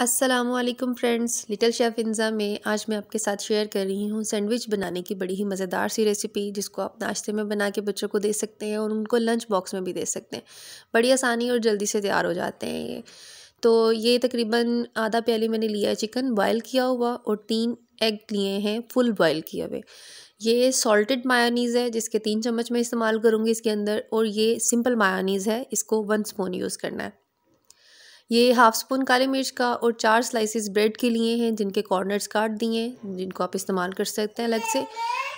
Aslam friends little chef इंज़ा में आज मैं आपके साथ शेयर कर रही हूँ सैंडविच बनाने की बड़ी ही मज़ेदार सी रेसिपी जिसको आप नाश्ते में बना के बच्चों को दे सकते हैं और उनको लंच बॉक्स में भी दे सकते हैं बड़ी आसानी और जल्दी से तैयार हो जाते हैं ये तो ये तकरीबन आधा प्याली मैंने लिया है चिकन बॉयल किया हुआ और तीन एग लिए हैं फुल बॉयल किए हुए ये सॉल्टेड मायोनीज़ है जिसके तीन चम्मच मैं इस्तेमाल करूँगी इसके अंदर और ये सिंपल मायोनीज़ है इसको वन स्पून यूज़ करना है ये हाफ़ स्पून काली मिर्च का और चार स्लाइसेस ब्रेड के लिए हैं जिनके कॉर्नर्स काट दिए हैं जिनको आप इस्तेमाल कर सकते हैं अलग से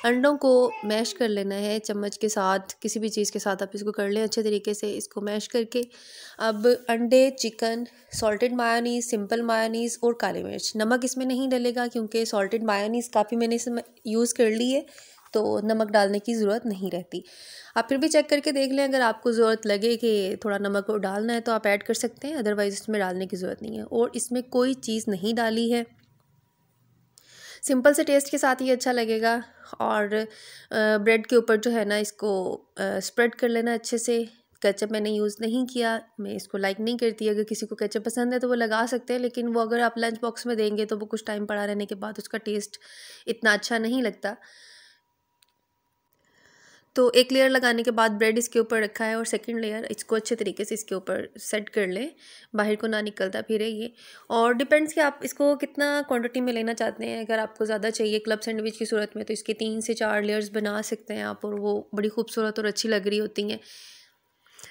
अंडों को मैश कर लेना है चम्मच के साथ किसी भी चीज़ के साथ आप इसको कर लें अच्छे तरीके से इसको मैश करके अब अंडे chicken salted mayonnaise simple mayonnaise और काली मिर्च नमक इसमें नहीं डलेगा क्योंकि सॉल्टेड मायोनीज़ काफ़ी मैंने इसमें यूज़ कर ली है तो नमक डालने की ज़रूरत नहीं रहती आप फिर भी चेक करके देख लें अगर आपको ज़रूरत लगे कि थोड़ा नमक डालना है तो आप ऐड कर सकते हैं अदरवाइज़ इसमें डालने की ज़रूरत नहीं है और इसमें कोई चीज़ नहीं डाली है सिंपल से टेस्ट के साथ ही अच्छा लगेगा और ब्रेड के ऊपर जो है ना इसको स्प्रेड कर लेना अच्छे से केचप मैंने यूज़ नहीं किया मैं इसको लाइक नहीं करती अगर किसी को केचप पसंद है तो वो लगा सकते हैं लेकिन वो अगर आप लंच बॉक्स में देंगे तो वो कुछ टाइम पड़ा रहने के बाद उसका टेस्ट इतना अच्छा नहीं लगता तो एक लेयर लगाने के बाद ब्रेड इसके ऊपर रखा है और सेकंड लेयर इसको अच्छे तरीके से इसके ऊपर सेट कर लें बाहर को ना निकलता फिर ये और डिपेंड्स कि आप इसको कितना क्वांटिटी में लेना चाहते हैं अगर आपको ज़्यादा चाहिए क्लब सैंडविच की सूरत में तो इसके तीन से चार लेयर्स बना सकते हैं आप और वो बड़ी खूबसूरत और अच्छी लग रही होती हैं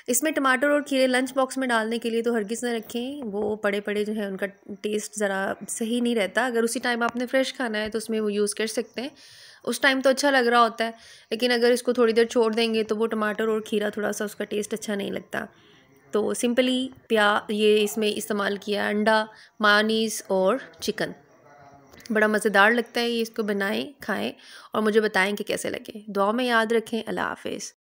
इसमें टमाटर और खीरे लंच बॉक्स में डालने के लिए तो हरगिज़ ना रखें वो पड़े पड़े जो है उनका टेस्ट ज़रा सही नहीं रहता अगर उसी टाइम आपने फ्रेश खाना है तो उसमें वो यूज़ कर सकते हैं उस टाइम तो अच्छा लग रहा होता है लेकिन अगर इसको थोड़ी देर छोड़ देंगे तो वो टमाटर और खीरा थोड़ा सा उसका टेस्ट अच्छा नहीं लगता तो सिंपली प्या ये इसमें इस्तेमाल किया अंडा मानीस और चिकन बड़ा मज़ेदार लगता है ये इसको बनाएं खाएं और मुझे बताएं कि कैसे लगे दुआ में याद रखें अल्लाह हाफिज़